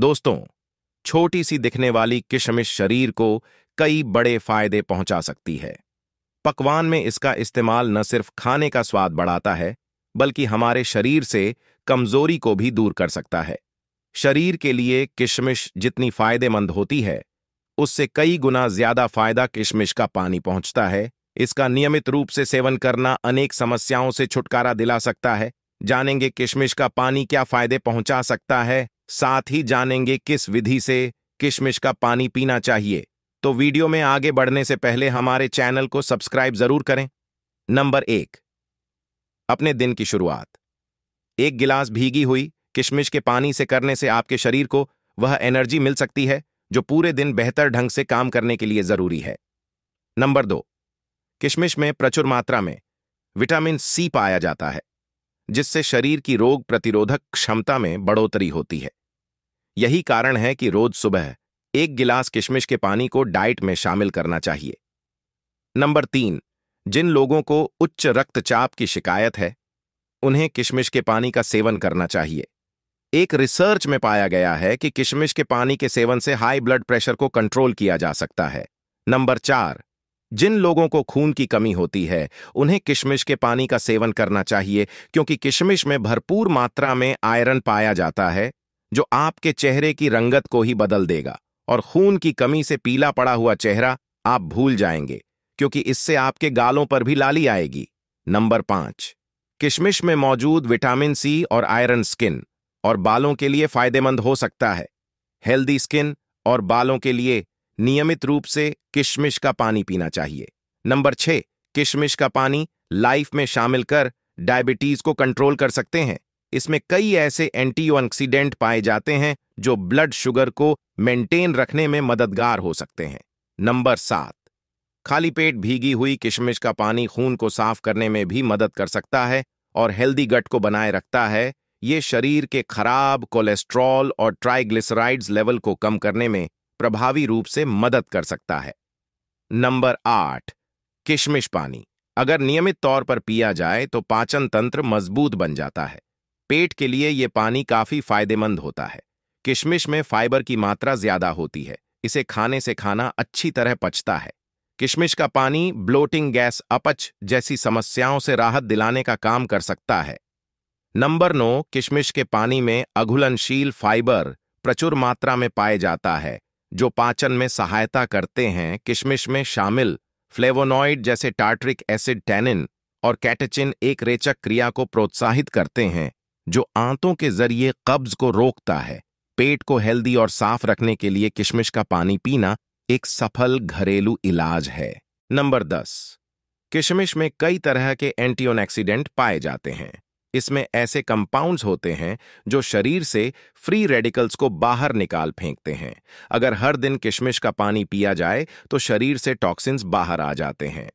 दोस्तों छोटी सी दिखने वाली किशमिश शरीर को कई बड़े फायदे पहुंचा सकती है पकवान में इसका इस्तेमाल न सिर्फ खाने का स्वाद बढ़ाता है बल्कि हमारे शरीर से कमजोरी को भी दूर कर सकता है शरीर के लिए किशमिश जितनी फायदेमंद होती है उससे कई गुना ज्यादा फायदा किशमिश का पानी पहुंचता है इसका नियमित रूप से सेवन करना अनेक समस्याओं से छुटकारा दिला सकता है जानेंगे किशमिश का पानी क्या फायदे पहुंचा सकता है साथ ही जानेंगे किस विधि से किशमिश का पानी पीना चाहिए तो वीडियो में आगे बढ़ने से पहले हमारे चैनल को सब्सक्राइब जरूर करें नंबर एक अपने दिन की शुरुआत एक गिलास भीगी हुई किशमिश के पानी से करने से आपके शरीर को वह एनर्जी मिल सकती है जो पूरे दिन बेहतर ढंग से काम करने के लिए जरूरी है नंबर दो किशमिश में प्रचुर मात्रा में विटामिन सी पाया जाता है जिससे शरीर की रोग प्रतिरोधक क्षमता में बढ़ोतरी होती है यही कारण है कि रोज सुबह एक गिलास किशमिश के पानी को डाइट में शामिल करना चाहिए नंबर तीन जिन लोगों को उच्च रक्तचाप की शिकायत है उन्हें किशमिश के पानी का सेवन करना चाहिए एक रिसर्च में पाया गया है कि किशमिश के पानी के सेवन से हाई ब्लड प्रेशर को कंट्रोल किया जा सकता है नंबर चार जिन लोगों को खून की कमी होती है उन्हें किशमिश के पानी का सेवन करना चाहिए क्योंकि किशमिश में भरपूर मात्रा में आयरन पाया जाता है जो आपके चेहरे की रंगत को ही बदल देगा और खून की कमी से पीला पड़ा हुआ चेहरा आप भूल जाएंगे क्योंकि इससे आपके गालों पर भी लाली आएगी नंबर पांच किशमिश में मौजूद विटामिन सी और आयरन स्किन और बालों के लिए फायदेमंद हो सकता है हेल्दी स्किन और बालों के लिए नियमित रूप से किशमिश का पानी पीना चाहिए नंबर छह किशमिश का पानी लाइफ में शामिल कर डायबिटीज को कंट्रोल कर सकते हैं इसमें कई ऐसे एंटीऑक्सीडेंट पाए जाते हैं जो ब्लड शुगर को मेंटेन रखने में मददगार हो सकते हैं नंबर सात खाली पेट भीगी हुई किशमिश का पानी खून को साफ करने में भी मदद कर सकता है और हेल्दी गट को बनाए रखता है ये शरीर के खराब कोलेस्ट्रॉल और ट्राइग्लिसराइड्स लेवल को कम करने में प्रभावी रूप से मदद कर सकता है नंबर आठ किशमिश पानी अगर नियमित तौर पर पिया जाए तो पाचन तंत्र मजबूत बन जाता है पेट के लिए ये पानी काफी फायदेमंद होता है किशमिश में फाइबर की मात्रा ज्यादा होती है इसे खाने से खाना अच्छी तरह पचता है किशमिश का पानी ब्लोटिंग गैस अपच जैसी समस्याओं से राहत दिलाने का काम कर सकता है नंबर नौ किशमिश के पानी में अघुलनशील फाइबर प्रचुर मात्रा में पाए जाता है जो पाचन में सहायता करते हैं किशमिश में शामिल फ्लेवोनॉइड जैसे टार्ट्रिक एसिड टैनिन और कैटेचिन एक रेचक क्रिया को प्रोत्साहित करते हैं जो आंतों के जरिए कब्ज को रोकता है पेट को हेल्दी और साफ रखने के लिए किशमिश का पानी पीना एक सफल घरेलू इलाज है नंबर दस किशमिश में कई तरह के एंटीओनैक्सीडेंट पाए जाते हैं इसमें ऐसे कंपाउंड्स होते हैं जो शरीर से फ्री रेडिकल्स को बाहर निकाल फेंकते हैं अगर हर दिन किशमिश का पानी पिया जाए तो शरीर से टॉक्सिन्स बाहर आ जाते हैं